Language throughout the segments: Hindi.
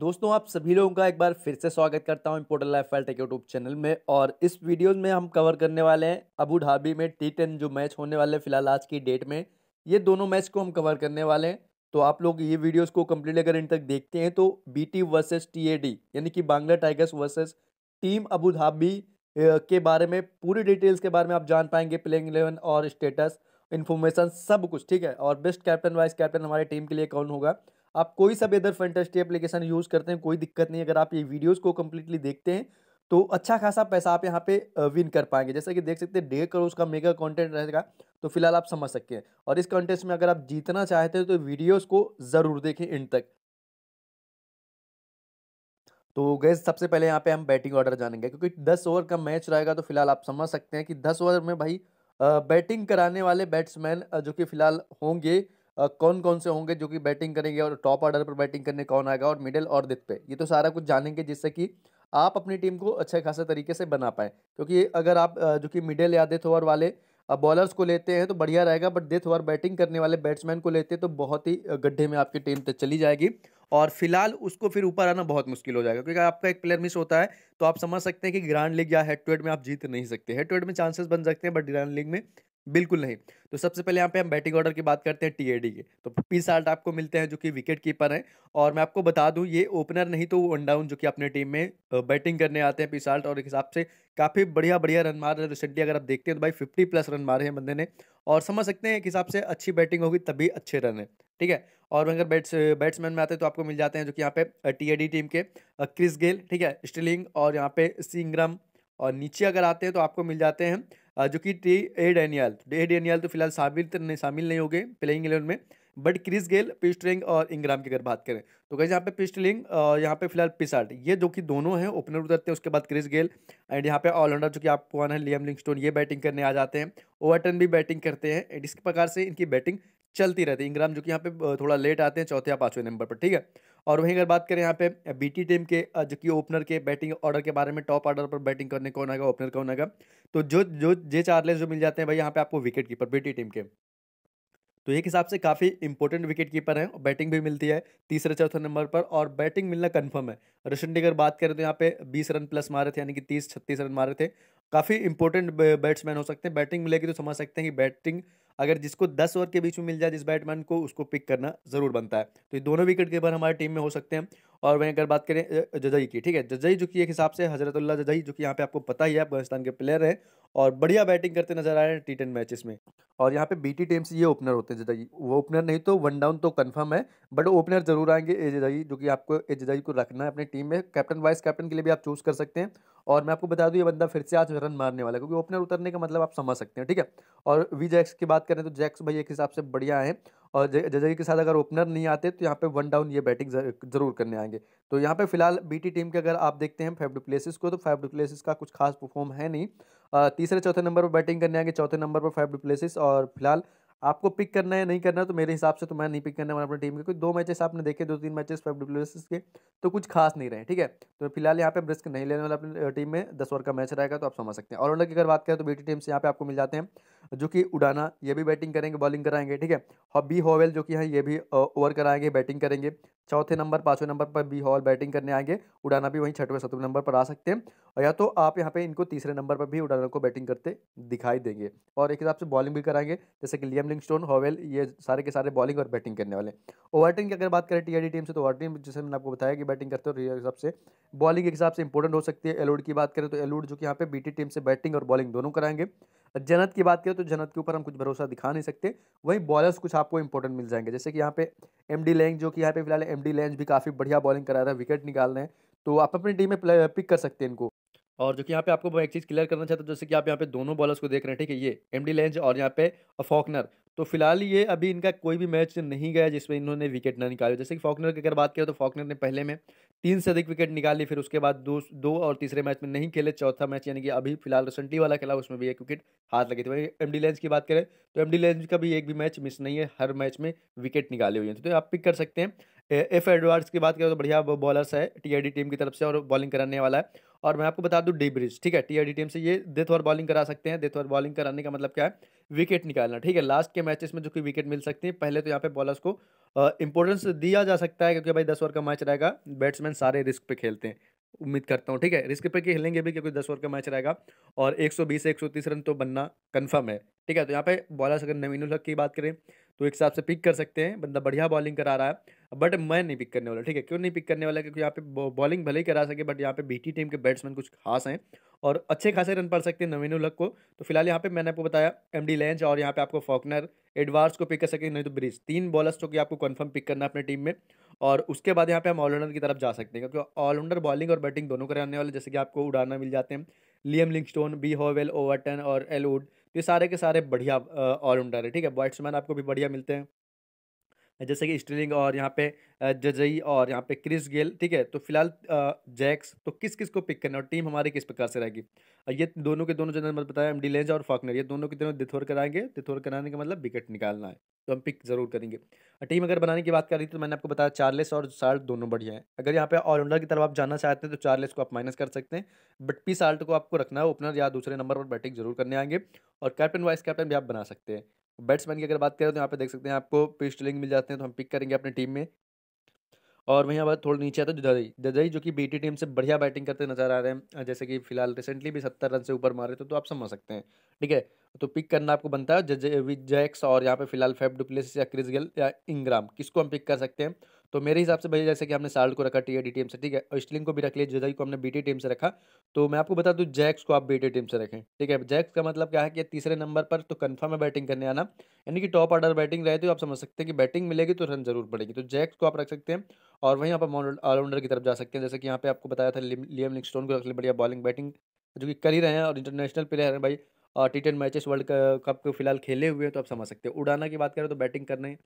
दोस्तों आप सभी लोगों का एक बार फिर से स्वागत करता हूं इम्पोर्टल life file tech YouTube channel में और इस वीडियो में हम कवर करने वाले हैं अबू धाबी में टी टेन जो मैच होने वाले हैं फिलहाल आज की डेट में ये दोनों मैच को हम कवर करने वाले हैं तो आप लोग ये वीडियोज़ को कम्प्लीट अगर इन तक देखते हैं तो B T versus T A D यानी कि Bangla Tigers versus Team Abu Dhabi के बारे में पूरी डिटेल्स के बारे में आप जान पाएंगे प्लेइंग इलेवन और स्टेटस इन्फॉर्मेशन सब कुछ ठीक है और बेस्ट कैप्टन वाइस कैप्टन हमारे टीम के लिए कौन होगा आप कोई सा भी अदर एप्लीकेशन यूज़ करते हैं कोई दिक्कत नहीं अगर आप ये वीडियोज़ को कम्प्लीटली देखते हैं तो अच्छा खासा पैसा आप यहाँ पे विन कर पाएंगे जैसे कि देख सकते हैं डेढ़ करोड़ का मेगा कंटेंट रहेगा तो फिलहाल आप समझ सकते हैं और इस कंटेस्ट में अगर आप जीतना चाहते हैं तो वीडियोस को ज़रूर देखें इंड तक तो गैस सबसे पहले यहाँ पे हम बैटिंग ऑर्डर जानेंगे क्योंकि दस ओवर का मैच रहेगा तो फिलहाल आप समझ सकते हैं कि दस ओवर में भाई बैटिंग कराने वाले बैट्समैन जो कि फिलहाल होंगे कौन कौन से होंगे जो कि बैटिंग करेंगे और टॉप ऑर्डर पर बैटिंग करने कौन आएगा और मिडिल और दिख पे ये तो सारा कुछ जानेंगे जिससे कि आप अपनी टीम को अच्छा खासा तरीके से बना पाएँ क्योंकि अगर आप जो कि मिडिल या दिथ ओवर वाले बॉलर्स को लेते हैं तो बढ़िया रहेगा बट डेथ ओवर बैटिंग करने वाले बैट्समैन को लेते हैं तो बहुत ही गड्ढे में आपकी टीम तो चली जाएगी और फिलहाल उसको फिर ऊपर आना बहुत मुश्किल हो जाएगा क्योंकि आपका एक प्लेयर मिस होता है तो आप समझ सकते हैं कि ग्रैंड लीग या हेड टू हेड में आप जीत नहीं सकते हेड टू हेड में चांसेस बन सकते हैं बट ग्रैंड लीग में बिल्कुल नहीं तो सबसे पहले यहाँ पे हम बैटिंग ऑर्डर की बात करते हैं टीएडी के तो पी साल्ट तो आपको मिलते हैं जो कि विकेट कीपर हैं और मैं आपको बता दूं ये ओपनर नहीं तो वन डाउन जो कि अपने टीम में बैटिंग करने आते हैं पी साल्ट और एक हिसाब से काफ़ी बढ़िया बढ़िया रन मार रहे हैं रिसेंटली अगर आप देखते हैं तो भाई फिफ्टी प्लस रन मारे हैं बंदे ने और समझ सकते हैं एक हिसाब से अच्छी बैटिंग होगी तभी अच्छे रन है ठीक है और अगर बैट्स बैट्समैन में आते हैं तो आपको मिल जाते हैं जो कि यहाँ पे टीएडी टीम के क्रिस गेल ठीक है स्टिलिंग और यहाँ पे सिंग्रम और नीचे अगर आते हैं तो आपको मिल जाते हैं जो कि टी ए तो ए डैनियल तो फिलहाल शामिल नहीं शामिल नहीं हो गए प्लेइंग इलेवन में बट क्रिस गेल पिस्टलिंग और इंग्राम की अगर बात करें तो कहीं यहाँ पे पिस्टलिंग और यहाँ पे फिलहाल पिसार्ट ये जो कि दोनों हैं ओपनर उतरते हैं उसके बाद क्रिस गेल एंड यहाँ पे ऑलराउंडर जो कि आप कौन है लियम लिंगस्टोन ये बैटिंग करने आ जाते हैं ओवरटन भी बैटिंग करते हैं एंड इस प्रकार से इनकी बैटिंग चलती रहती है इंग्राम जो कि यहाँ पे थोड़ा लेट आते हैं चौथे या पाँचवें नंबर पर ठीक है और वहीं अगर बात करें यहाँ पे बीटी टीम के जो कि ओपनर के बैटिंग ऑर्डर के बारे में टॉप ऑर्डर पर बैटिंग करने कौन आएगा ओपनर कौन आएगा तो जो जो जे चार्लेस जो मिल जाते हैं भाई यहाँ पे आपको विकेट कीपर बी टीम के तो एक हिसाब से काफ़ी इंपॉर्टेंट विकेट कीपर हैं बैटिंग भी मिलती है तीसरे चौथे नंबर पर और बैटिंग मिलना कन्फर्म है रशन डी अगर बात करें तो यहाँ पे बीस रन प्लस मारे थे यानी कि तीस छत्तीस रन मारे थे काफ़ी इंपॉर्टेंट बैट्समैन हो सकते हैं बैटिंग मिलेगी तो समझ सकते हैं कि बैटिंग अगर जिसको दस ओवर के बीच में मिल जाए जिस बैटमैन को उसको पिक करना जरूर बनता है तो ये दोनों विकेट कीपर हमारे टीम में हो सकते हैं और वहीं अगर बात करें जजई की ठीक है जजई जो कि एक हिसाब से हजरतुल्ला जजई जो कि यहाँ पे आपको पता ही है अफगानिस्तान के प्लेयर हैं और बढ़िया बैटिंग करते नजर आए हैं टी टेन मैचेस में और यहाँ पे बीटी टीम से ये ओपनर होते हैं जजई वो ओपनर नहीं तो वन डाउन तो कंफर्म है बट ओपनर जरूर आएंगे ए जजई जो कि आपको ए जजई को रखना है अपनी टीम में कैप्टन वाइस कैप्टन के लिए भी आप चूज़ कर सकते हैं और मैं आपको बता दूं ये बंदा फिर से आज रन मारने वाला है क्योंकि ओपनर उतरने का मतलब आप समझ सकते हैं ठीक है और वी जैक्स की बात करें तो जैक्स भाई एक हिसाब से बढ़िया है और जडेजा के साथ अगर ओपनर नहीं आते तो यहाँ पे वन डाउन ये बैटिंग ज़रूर करने आएंगे तो यहाँ पे फिलहाल बीटी टीम के अगर आप देखते हैं फाइव डुप्लेसिस को तो फाइव डुप्लेसिस का कुछ खास परफॉर्म है नहीं तीसरे चौथे नंबर पर बैटिंग करने आएंगे चौथे नंबर पर फाइव डुप्लेसिस और फिलहाल आपको पिक करना है नहीं करना है तो मेरे हिसाब से तो मैं नहीं पिक करने वाला अपनी टीम के कुछ दो मैचेस आपने देखे दो तीन मैचेस फाइव डब्ल्यू के तो कुछ खास नहीं रहे ठीक है तो फिलहाल यहाँ पे रिस्क नहीं लेने वाला अपनी टीम में दस ओवर का मैच रहेगा तो आप समझ सकते हैं ऑलराउंडर की अगर बात करें तो बी टीम से यहाँ पे आपको मिल जाते हैं जो कि उड़ाना ये भी बैटिंग करेंगे बॉलिंग कराएंगे ठीक है और बी होवेल जो कि है ये भी ओवर कराएंगे बैटिंग करेंगे चौथे नंबर पाँचवें नंबर पर बी हॉल बैटिंग करने आएंगे उड़ाना भी वहीं छठवें सतवें नंबर पर आ सकते हैं और या तो आप यहाँ पे इनको तीसरे नंबर पर भी उड़ाना को बैटिंग करते दिखाई देंगे और एक हिसाब से बॉलिंग भी कराएंगे जैसे कि लियम ग्रैम स्टोन हॉवेल ये सारे के सारे बॉलिंग और बैटिंग करने वाले ओवरटन की अगर बात करें टीआरडी टीम से तो ओवरटन जैसे मैंने आपको बताया कि बैटिंग करते हैं तो हिसाब से बॉलिंग के हिसाब से इंपॉर्टेंट हो सकती है एलोड की बात करें तो एलोड जो कि यहाँ पे बीटी टीम से बैटिंग और बॉलिंग दोनों कराएंगे जनत की बात करें तो जनत के ऊपर हम कुछ भरोसा दिखा नहीं सकते वहीं बॉलर्स कुछ आपको इंपॉर्टेंट मिल जाएंगे जैसे कि यहाँ पे एम डी जो कि यहाँ पे फिलहाल एम डी भी काफ़ी बढ़िया बॉलिंग करा रहा है विकेट निकाल रहे हैं तो आप अपनी टीम में पिक कर सकते हैं इनको और जो कि यहाँ पे आपको एक चीज़ क्लियर करना चाहता हूँ जैसे कि आप यहाँ पे दोनों बॉलर्स को देख रहे हैं ठीक है ये एम डी लेंज और यहाँ पे फॉकनर तो फिलहाल ये अभी इनका कोई भी मैच नहीं गया जिसमें इन्होंने विकेट ना निकाले जैसे कि फॉकनर की अगर बात करें तो फॉकनर ने पहले में तीन से अधिक विकेट निकाली फिर उसके बाद दो दो और तीसरे मैच में नहीं खेले चौथा मैच यानी कि अभी फिलहाल रिसेंटली वाला खेला उसमें भी एक विकेट हाथ लगे थे वही एम डी की बात करें तो एम डी लेंस का भी एक भी मैच मिस नहीं है हर मैच में विकेट निकाले हुए हैं तो आप पिक कर सकते हैं एफ एडवर्ड्स की बात करें तो बढ़िया बॉलर्स है टीआरडी टीम की तरफ से और बॉलिंग कराने वाला है और मैं आपको बता दूं डी ब्रिज ठीक है टीआरडी टीम से ये डेथ ओवर बॉलिंग करा सकते हैं डेथ ओवर बॉलिंग कराने का मतलब क्या है विकेट निकालना ठीक है लास्ट के मैचेस में जो कि विकेट मिल सकती है पहले तो यहाँ पे बॉलर्स को इंपॉर्टेंस दिया जा सकता है क्योंकि भाई दस ओवर का मैच रहेगा बैट्समैन सारे रिस्क पे खेलते हैं उम्मीद करता हूँ ठीक है रिस्क पे कि हिलेंगे भी क्योंकि दस ओवर का मैच रहेगा और 120 से 130 रन तो बनना कंफर्म है ठीक है तो यहाँ पे बॉलर्स अगर नवीन हक की बात करें तो एक हिसाब से पिक कर सकते हैं बंदा बढ़िया बॉलिंग करा रहा है बट मैं नहीं पिक करने वाला ठीक है क्यों नहीं पिक करने वाला क्योंकि यहाँ पे बॉलिंग भले ही करा सके बट यहाँ पे बीटी टीम के बैट्समैन कुछ खास हैं और अच्छे खासे रन पड़ सकते हैं नवीन उलक को तो फिलहाल यहाँ पे मैंने आपको बताया एम डी लेंच और यहाँ पे आपको फॉकनर एडवार्स को पिक कर सके नहीं तो ब्रिज तीन बॉलर्स जो कि आपको कन्फर्म पिक करना अपने टीम में और उसके बाद यहाँ पे हम ऑलराउंडर की तरफ जा सकते हैं क्योंकि ऑलराउंडर बॉलिंग और बैटिंग दोनों कराने वाले जैसे कि आपको उड़ाना मिल जाते हैं Liam Livingstone B Howell Overton और एलवुड तो ये सारे के सारे बढ़िया ऑलराउंडर है ठीक है बैट्समैन आपको भी बढ़िया मिलते हैं जैसे कि स्टीलिंग और यहाँ पे जजई और यहाँ पे क्रिस गेल ठीक है तो फिलहाल जैक्स तो किस किस को पिक करना और टीम हमारी किस प्रकार से रहेगी ये दोनों के दोनों जनरल मतलब बताया एम डी लेंज और फॉकनर ये दोनों के दोनों दिथोर कराएंगे दिथोर कराने का मतलब विकेट निकालना है तो हम पिक जरूर करेंगे टीम अगर बनाने की बात कर रही थी तो मैंने आपको बताया चार्लेस और साल्ट दोनों बढ़िया है अगर यहाँ पे ऑलराउंडर की तरफ आप जाना चाहते हैं तो चार्लेस को आप माइनस कर सकते हैं बट पी साल्ट को आपको रखना है ओपनर या दूसरे नंबर पर बैटिंग जरूर करने आएंगे और कैप्टन वाइस कैप्टन भी आप बना सकते हैं बैट्समैन की अगर बात करें तो यहाँ पे देख सकते हैं आपको पिस्टलिंग मिल जाते हैं तो हम पिक करेंगे अपनी टीम में और वहीं बाद थोड़ा नीचे आता है जदई जदई जो कि बी टीम से बढ़िया बैटिंग करते नजर आ रहे हैं जैसे कि फिलहाल रिसेंटली भी सत्तर रन से ऊपर मारे थे तो आप समझ सकते हैं ठीक है तो पिक करना आपको बनता है जैक्स और यहाँ पे फिलहाल फेफ डुप्लेस या क्रिस गेल या इंग्राम किसको हम पिक कर सकते हैं तो मेरे हिसाब से भैया जैसे कि हमने साल्ट को रखा टी डी टीम से ठीक है और स्टिलिंग को भी रख लिया जुदाई को हमने बी टीम से रखा तो मैं आपको बता दूँ जैक्स को आप बी टीम से रखें ठीक है जैक्स का मतलब क्या है कि तीसरे नंबर पर तो कन्फर्म है बैटिंग करने आना यानी कि टॉप ऑर्डर बैटिंग रहे तो आप समझ सकते हैं कि बैटिंग मिलेगी तो रन जरूर पड़ेगी तो जैक्स को आप रख सकते हैं और वहीं आप ऑलराउंडर की तरफ जा सकते हैं जैसे कि यहाँ पे आपको बताया था लियम स्टोन को रख लिया बढ़िया बॉलिंग बैटिंग जो कि कर ही रहे हैं और इंटरनेशनल प्लेयर हैं भाई T ten matches world cup को फिलहाल खेले हुए हैं तो आप समझ सकते हैं उड़ाना की बात करें तो बैटिंग करने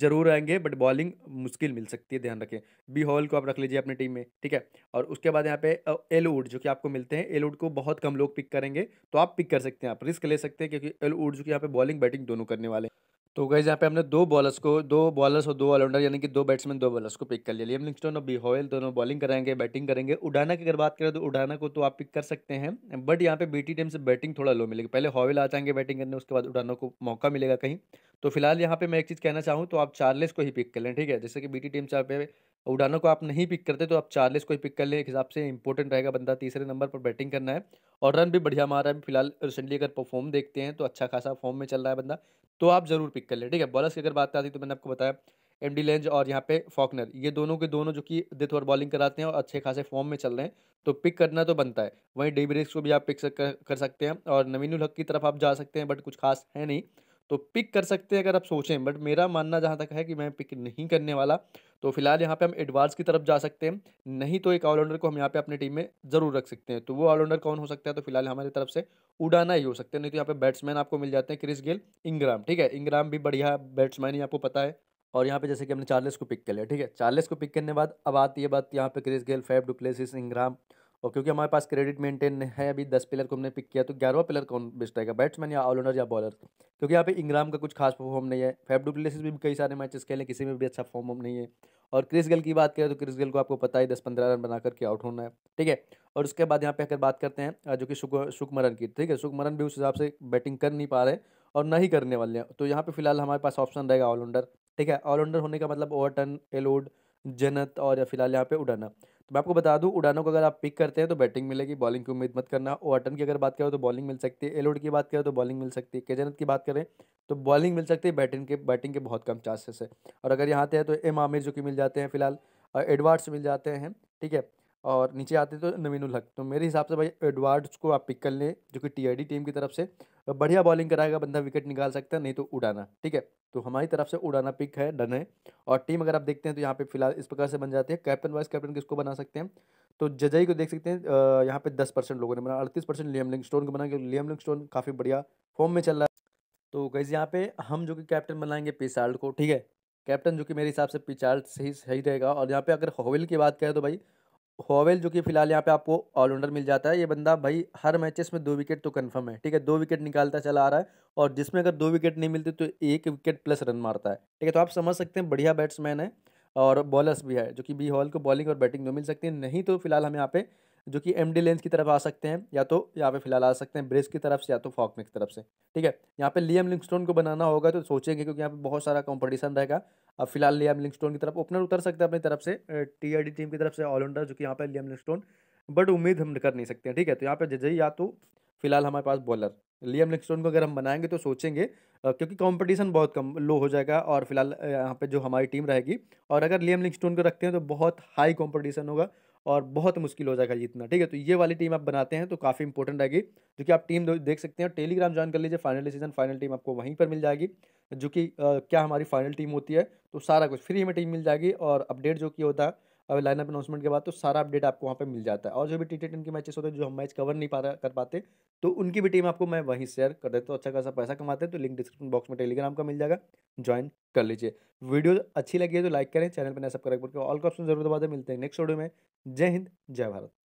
जरूर आएंगे बट बॉलिंग मुश्किल मिल सकती है ध्यान रखें बी हॉल को आप रख लीजिए अपनी टीम में ठीक है और उसके बाद यहाँ पे एल उड जो कि आपको मिलते हैं एल उड को बहुत कम लोग पिक करेंगे तो आप पिक कर सकते हैं आप रिस्क ले सकते हैं क्योंकि एल उड जो कि यहाँ पे बॉलिंग बैटिंग दोनों करने वाले हैं तो गई यहाँ पे हमने दो बॉलर्स को दो बॉलर्स और दो ऑलराउंडर यानी कि दो बैट्समैन दो बॉलर्स को पिक कर लिया लियम लिंगस्टन और बिहोयल दोनों बॉलिंग करेंगे बैटिंग करेंगे उडाना की अगर बात करें तो उडाना को तो आप पिक कर सकते हैं बट यहाँ पे बीटी टीम से बैटिंग थोड़ा लो मिलेगी पहले हॉवेल आ जाएंगे बैटिंग करने उसके बाद उडाना को मौका मिलेगा कहीं तो फिलहाल यहाँ पे मैं एक चीज़ कहना चाहूँ तो आप चार्लेस को ही पिक कर लें ठीक है जैसे कि बी टीम से आप उड़ानों को आप नहीं पिक करते तो आप चार्लिस को ही पिक कर लें एक हिसाब से इंपॉर्टेंट रहेगा बंदा तीसरे नंबर पर बैटिंग करना है और रन भी बढ़िया मार रहा है फिलहाल रिसेंटली अगर परफॉर्म देखते हैं तो अच्छा खासा फॉर्म में चल रहा है बंदा तो आप ज़रूर पिक कर लें ठीक है बॉलर्स की अगर बात आती तो मैंने आपको बताया एम डी लेंज और यहाँ पे फॉकनर ये दोनों के दोनों जो कि डेथ ओवर बॉलिंग कराते हैं और अच्छे खासे फॉर्म में चल रहे हैं तो पिक करना तो बनता है वहीं डेबरिक्स को भी आप पिक कर, कर सकते हैं और नवीनुल हक की तरफ आप जा सकते हैं बट कुछ खास है नहीं तो पिक कर सकते हैं अगर आप सोचें बट मेरा मानना जहाँ तक है कि मैं पिक नहीं करने वाला तो फिलहाल यहाँ पे हम एडवांस की तरफ जा सकते हैं नहीं तो एक ऑलराउंडर को हम यहाँ पे अपने टीम में ज़रूर रख सकते हैं तो वो ऑलराउंडर कौन हो सकता है तो फिलहाल हमारी तरफ से उड़ाना ही हो सकते हैं नहीं तो यहाँ पे बैट्समैन आपको मिल जाते हैं क्रिस गेल इंग्राम ठीक है इंग्राम भी बढ़िया बैट्समैन ही आपको पता है और यहाँ पे जैसे कि हमने चार्लेस को पिक कर लिया ठीक है चार्लेस को पिक करने बाद अब आती है बात यहाँ पे Chris Gayle Faf du Plessis Ingram और क्योंकि हमारे पास क्रेडिट मेंटेन है अभी दस पिलर को हमने पिक किया तो ग्यारहवा पिलर कौन बेस्ट रहेगा बैट्समैन या ऑलराउंडर या बॉलर क्योंकि यहाँ पे इंग्राम का कुछ खास परफॉर्म नहीं है फैफ डुप्लेसिस भी कई सारे मैचेस खेले किसी में भी अच्छा फॉर्म नहीं है और क्रिस गल की बात करें तो क्रिस गल को आपको पता है दस पंद्रह रन बना करके आउट होना है ठीक है और उसके बाद यहाँ पे अगर बात करते हैं जो कि शुक शुकमरन की ठीक है सुकमरन भी उस हिसाब से बैटिंग कर नहीं पा रहे और ना ही करने वाले हैं तो यहाँ पर फिलहाल हमारे पास ऑप्शन रहेगा ऑलराउंडर ठीक है ऑलराउंडर होने का मतलब ओवर टन एलोड जनत और या फिलहाल यहाँ पे उड़ाना मैं आपको बता दूं उड़ानों को अगर आप पिक करते हैं तो बैटिंग मिलेगी बॉलिंग की उम्मीद मत करना ओटन की अगर बात करें तो बॉलिंग मिल सकती है एलोड की बात करें तो बॉलिंग मिल सकती है केजनत की बात करें तो बॉलिंग मिल सकती है बैटिंग के बैटिंग के बहुत कम चांसेस है और अगर यहाँ आते हैं तो एम आमिर जो कि मिल जाते हैं फिलहाल एडवार्ड्स मिल जाते हैं ठीक है और नीचे आते तो नवीन उलहक तो मेरे हिसाब से भाई एडवर्ड्स को आप पिक कर लें जो कि टी टीम की तरफ से बढ़िया बॉलिंग कराएगा बंदा विकेट निकाल सकता है नहीं तो उड़ाना ठीक है तो हमारी तरफ से उड़ाना पिक है डन है और टीम अगर आप देखते हैं तो यहाँ पे फिलहाल इस प्रकार से बन जाते हैं कैप्टन वाइस कैप्टन किसको बना सकते हैं तो जजई को देख सकते हैं यहाँ पे दस परसेंट लोगों ने बना अड़तीस परसेंट लियम लिंग स्टोन को बना क्योंकि लियम लिंग स्टोन काफ़ी बढ़िया फॉर्म में चल रहा है तो गैस यहाँ पे हम जो कि कैप्टन बनाएंगे पिसाल्ट को ठीक है कैप्टन जो कि मेरे हिसाब से पिचार्ड सही सही रहेगा और यहाँ पे अगर होविल की बात करें तो भाई होवेल जो कि फिलहाल यहाँ पे आपको ऑलराउंडर मिल जाता है ये बंदा भाई हर मैचेस में दो विकेट तो कंफर्म है ठीक है दो विकेट निकालता चला आ रहा है और जिसमें अगर दो विकेट नहीं मिलते तो एक विकेट प्लस रन मारता है ठीक है तो आप समझ सकते हैं बढ़िया बैट्समैन है और बॉलर्स भी है जो कि बी हॉल को बॉलिंग और बैटिंग दो मिल सकती है नहीं तो फिलहाल हम यहाँ पे जो कि एम डी लेंस की तरफ आ सकते हैं या तो यहाँ पे फिलहाल आ सकते हैं ब्रेस की तरफ से या तो फॉकने की तरफ से ठीक है यहाँ पे लियम लिंगस्टोन को बनाना होगा तो सोचेंगे क्योंकि यहाँ पे बहुत सारा कॉम्पिटिशन रहेगा अब फिलहाल लियम लिंगस्टोन की तरफ ओपनर उतर सकते हैं अपनी तरफ से टी टीम की तरफ से ऑलराउंडर जो कि यहाँ पर लियम लिंगस्टोन बट उम्मीद हम कर नहीं सकते हैं ठीक है तो यहाँ पर जजई या तो फिलहाल हमारे पास बॉलर लियम लिंगस्टोन को अगर हम बनाएंगे तो सोचेंगे क्योंकि कॉम्पिटिशन बहुत कम लो हो जाएगा और फिलहाल यहाँ पे जो हमारी टीम रहेगी और अगर लियम लिंगस्टोन को रखते हैं तो बहुत हाई कॉम्पिटिशन होगा और बहुत मुश्किल हो जाएगा जीतना ठीक है तो ये वाली टीम आप बनाते हैं तो काफ़ी इंपॉर्टेंट रहेगी जो कि आप टीम देख सकते हैं टेलीग्राम ज्वाइन कर लीजिए फाइनल डिसीजन फाइनल टीम आपको वहीं पर मिल जाएगी जो कि क्या हमारी फाइनल टीम होती है तो सारा कुछ फ्री में टीम मिल जाएगी और अपडेट जो कि होता है अब लाइनअप अनाउंसमेंट के बाद तो सारा अपडेट आपको वहाँ पे मिल जाता है और जो भी टी टेन के मैचेस होते हैं जो हम मैच कवर नहीं पा कर पाते तो उनकी भी टीम आपको मैं वहीं शेयर कर देता हूँ अच्छा खासा पैसा कमाते हैं तो लिंक डिस्क्रिप्शन बॉक्स में टेलीग्राम का मिल जाएगा ज्वाइन कर लीजिए वीडियो अच्छी लगी है तो लाइक करें चैनल पर नया सब्सक्राइब करके ऑल का ऑप्शन जरूर दबाते मिलते हैं नेक्स्ट वीडियो में जय हिंद जय भारत